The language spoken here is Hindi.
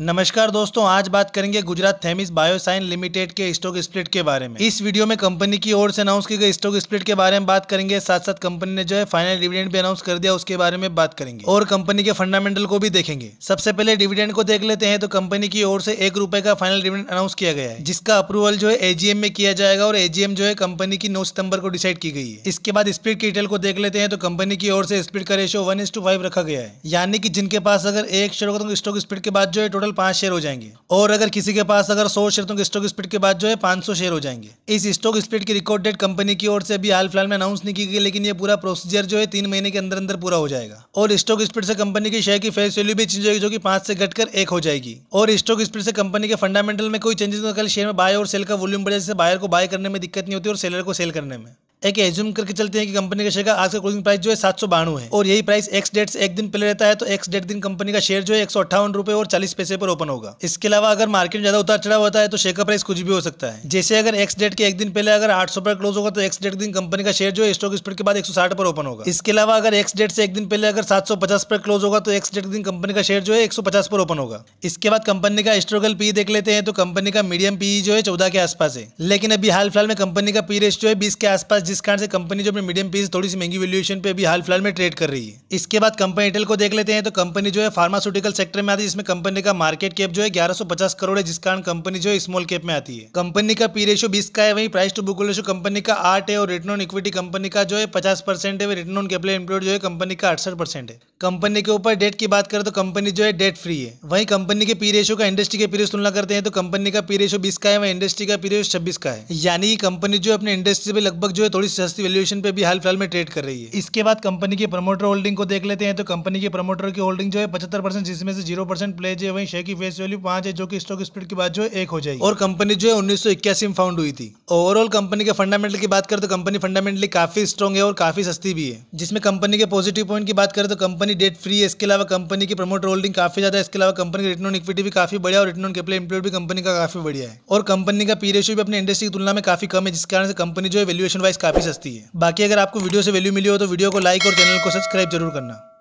नमस्कार दोस्तों आज बात करेंगे गुजरात थेमिस बायोसाइन लिमिटेड के स्टॉक स्प्लिट के बारे में इस वीडियो में कंपनी की ओर से अनाउंस की गई स्टॉक स्प्लिट के बारे में बात करेंगे साथ साथ कंपनी ने जो है फाइनल डिविडेंड भी अनाउंस कर दिया उसके बारे में बात करेंगे और कंपनी के फंडामेंटल को भी देखेंगे सबसे पहले डिविडेंड को देख लेते हैं तो कंपनी की ओर से एक रुपए का फाइनल डिविडेंड अनाउंस किया गया है जिसका अप्रूवल जो है एजीएम में किया जाएगा और एजीएम जो है कंपनी की नौ सितंबर को डिसाइड की गई है इसके बाद स्प्लिट की डिटेल को देख लेते हैं तो कंपनी की ओर से स्प्लिट का रेशियो वन रखा गया है यानी कि जिनके पास अगर एक शेयर स्टॉक स्प्लिट के बाद जो है टोटल पांच शेयर हो जाएंगे और अगर किसी के पास अगर सौ शेयर तो स्टॉक स्प्लिट के बाद जो है पांच शेयर हो जाएंगे इस स्टॉक स्प्लिट की रिकॉर्ड डेट कंपनी की ओर से अभी हाल फिलहाल में अनाउंस नहीं की गई लेकिन ये पूरा प्रोसीजर जो है तीन महीने के अंदर अंदर पूरा हो जाएगा और स्टॉक स्प्लिट से कंपनी की शेयर की फेस वैल्यू भी चेंज होगी जो की पांच से घटकर एक हो जाएगी और स्टॉक स्प्लिट से कंपनी के फंडामेंटल में कोई चेंजेस कल शेयर में बाय और सेल का वॉल्यूम बढ़े जिससे बायर को बाय करने में दिक्कत नहीं होती और सेलर को सेल करने में एक एज्यूम करके चलते हैं कि कंपनी का शेयर का आज का क्लोजिंग प्राइस जो है सात सौ बानवे है और यही प्राइस एक्स डेट से एक दिन पहले रहता है तो एक्स डेट दिन कंपनी का शेयर जो है एक सौ अट्ठावन रुपए और चालीस पैसे पर ओपन होगा इसके अलावा अगर मार्केट में ज्यादा उतार चढ़ा होता है तो शेयर का प्राइस कुछ भी हो सकता है जैसे अगर एक्स डेट के एक दिन पहले अगर आठ सौ पर क्लोज होगा तो एक्स डेट दिन कंपनी का शेयर जो है स्टॉक स्पीड के बाद एक सौ साठ पर ओपन होगा इसके अलावा अगर एक्स डेट से एक दिन पहले अगर सात सौ पचास पर क्लोज होगा तो एक्स डेट दिन कंपनी का शेयर जो है एक सौ पचास पर ओपन होगा इसके बाद कंपनी का हिस्टोरिकल पी e देख लेते हैं तो कंपनी का मीडियम पी e जो है चौदह के आसपास है लेकिन अभी हाल फिलहाल में कंपनी का पी रेस जो है बीस के आसपास जिस कारण से कंपनी जो अपने मीडियम पीस थोड़ी सी महंगी वैल्यूएशन पे अभी हाल फिलहाल में ट्रेड कर रही है इसके बाद कंपनी एटेल को देख लेते हैं तो कंपनी जो है फार्मास्यूटिकल सेक्टर में आती है जिसमें कंपनी का मार्केट कैप जो है ग्यारह करोड़ है जिस कारण कंपनी जो है स्मॉल कैप में आती है कंपनी का पी रेशो बीस का है वहीं price to book ratio company का आठ है और रिटर्न ऑन इक्विटी कंपनी का जो है पचास परसेंट है रिटर्न ऑन कैपिटल एम्प्लॉयड जो है कंपनी का अड़सठ परसेंट है कंपनी के ऊपर डेट की बात करें तो कंपनी जो है डेट फ्री है वहीं कंपनी के पी रेशो का इंडस्ट्री के पीरियस तुलना करते हैं तो कंपनी का पी रेशो बीस का है वहीं इंडस्ट्री का पीरियस छब्बीस का है यानी कंपनी जो अपने इंडस्ट्री पे लगभग जो है थोड़ी सस्ती वैल्यूएशन पे भी हाल फिलहाल में ट्रेड कर रही है इसके बाद कंपनी के प्रमोटर होल्डिंग को देख लेते हैं तो कंपनी के प्रमोटर की होल्डिंग जो है पचहत्तर परसेंट जिसमें से जीरो परसेंट प्लेज है वहीं शेयर की फेस वैल्यू पांच है जो कि स्टॉक स्पीड की बात जो है एक हो जाएगी और कंपनी जो है उन्नीस में फाउंड हुई थी ओवरऑल कंपनी के फंडामेंटल की बात करें तो कंपनी फंडामेंटली काफी स्ट्रॉग है और काफी सस्ती भी है जिसमें कंपनी के पॉजिटिव पॉइंट की बात करें तो कंपनी डेट फ्री है इसके अलावा कंपनी की प्रमोटर होल्डिंग काफी ज्यादा इसके अलावा कंपनी रिटर्न ऑन इक्विटी भी काफी बढ़िया और रिटर्न ऑन कैपिटल एम्प्लॉयड भी कंपनी का काफी बढ़िया है और कंपनी का पी रेशियो भी अपने इंडस्ट्री की तुलना में काफी कम है जिस कारण से कंपनी जो है वैल्यूएशन वाइज काफ़ी सस्ती है बाकी अगर आपको वीडियो से वैल्यू मिली हो तो वीडियो को लाइक और चैनल को सब्सक्राइब जरूर करना